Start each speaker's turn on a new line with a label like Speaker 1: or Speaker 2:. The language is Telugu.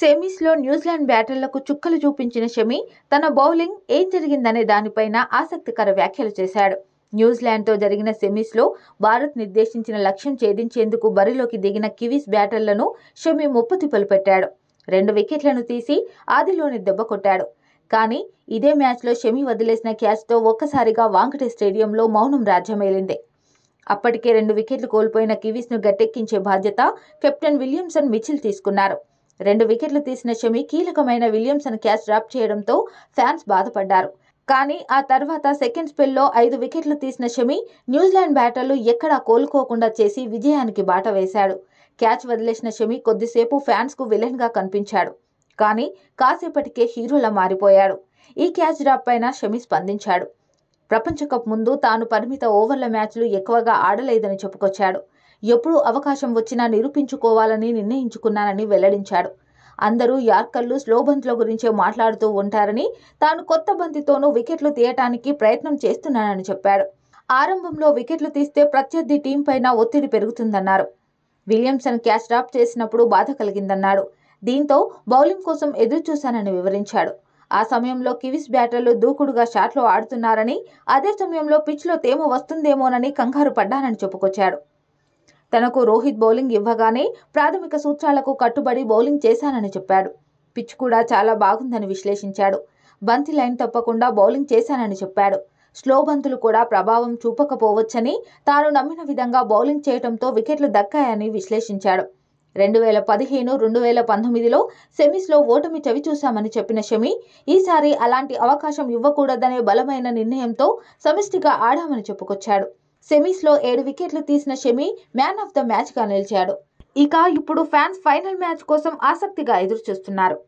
Speaker 1: సెమీస్లో న్యూజిలాండ్ బ్యాటర్లకు చుక్కలు చూపించిన షమి తన బౌలింగ్ ఏం జరిగిందనే దానిపైన ఆసక్తికర వ్యాఖ్యలు చేశాడు న్యూజిలాండ్తో జరిగిన సెమీస్లో భారత్ నిర్దేశించిన లక్ష్యం ఛేదించేందుకు బరిలోకి దిగిన కివీస్ బ్యాటర్లను షమి ముప్పు తిప్పలు పెట్టాడు రెండు వికెట్లను తీసి ఆదిలోని దెబ్బ కొట్టాడు కానీ ఇదే మ్యాచ్లో షమి వదిలేసిన క్యాచ్తో ఒక్కసారిగా వాంకటే స్టేడియంలో మౌనం రాజ్యమేలింది అప్పటికే రెండు వికెట్లు కోల్పోయిన కివీస్ను గట్టెక్కించే బాధ్యత కెప్టెన్ విలియమ్సన్ మిచిల్ తీసుకున్నారు రెండు వికెట్లు తీసిన షమి కీలకమైన విలియమ్సన్ క్యాచ్ డ్రాప్ చేయడంతో ఫ్యాన్స్ బాధపడ్డారు కానీ ఆ తర్వాత సెకండ్ స్పెల్లో ఐదు వికెట్లు తీసిన షమి న్యూజిలాండ్ బ్యాటర్లు ఎక్కడా కోలుకోకుండా చేసి విజయానికి బాట వేశాడు క్యాచ్ వదిలేసిన షమి కొద్దిసేపు ఫ్యాన్స్కు విలన్గా కనిపించాడు కానీ కాసేపటికే హీరోలా మారిపోయాడు ఈ క్యాచ్ డ్రాప్ పైన షమి స్పందించాడు ప్రపంచకప్ ముందు తాను పరిమిత ఓవర్ల మ్యాచ్లు ఎక్కువగా ఆడలేదని చెప్పుకొచ్చాడు ఎప్పుడు అవకాశం వచ్చినా నిరూపించుకోవాలని నిర్ణయించుకున్నానని వెల్లడించాడు అందరూ యార్కర్లు స్లో బంతుల గురించే మాట్లాడుతూ ఉంటారని తాను కొత్త బంతితోనూ వికెట్లు తీయటానికి ప్రయత్నం చేస్తున్నానని చెప్పాడు ఆరంభంలో వికెట్లు తీస్తే ప్రత్యర్థి టీం పైన ఒత్తిడి పెరుగుతుందన్నారు విలియమ్సన్ క్యాచ్ డ్రాప్ చేసినప్పుడు బాధ కలిగిందన్నాడు దీంతో బౌలింగ్ కోసం ఎదురుచూశానని వివరించాడు ఆ సమయంలో కివిస్ బ్యాటర్లు దూకుడుగా షాట్లు ఆడుతున్నారని అదే సమయంలో పిచ్లో తేమ వస్తుందేమోనని కంగారు పడ్డానని చెప్పుకొచ్చాడు తనకు రోహిత్ బౌలింగ్ ఇవ్వగానే ప్రాథమిక సూత్రాలకు కట్టుబడి బౌలింగ్ చేశానని చెప్పాడు పిచ్ కూడా చాలా బాగుందని విశ్లేషించాడు బంతి లైన్ తప్పకుండా బౌలింగ్ చేశానని చెప్పాడు స్లో బంతులు కూడా ప్రభావం చూపకపోవచ్చని తాను నమ్మిన విధంగా బౌలింగ్ చేయడంతో వికెట్లు దక్కాయని విశ్లేషించాడు రెండు వేల పదిహేను రెండు వేల పంతొమ్మిదిలో సెమీస్లో ఓటమి చవి చూశామని చెప్పిన షమి ఈసారి అలాంటి అవకాశం ఇవ్వకూడదనే బలమైన నిర్ణయంతో సమిష్టిగా ఆడామని చెప్పుకొచ్చాడు సెమీస్లో ఏడు వికెట్లు తీసిన షమి మ్యాన్ ఆఫ్ ద మ్యాచ్గా నిలిచాడు ఇక ఇప్పుడు ఫ్యాన్స్ ఫైనల్ మ్యాచ్ కోసం ఆసక్తిగా ఎదురుచూస్తున్నారు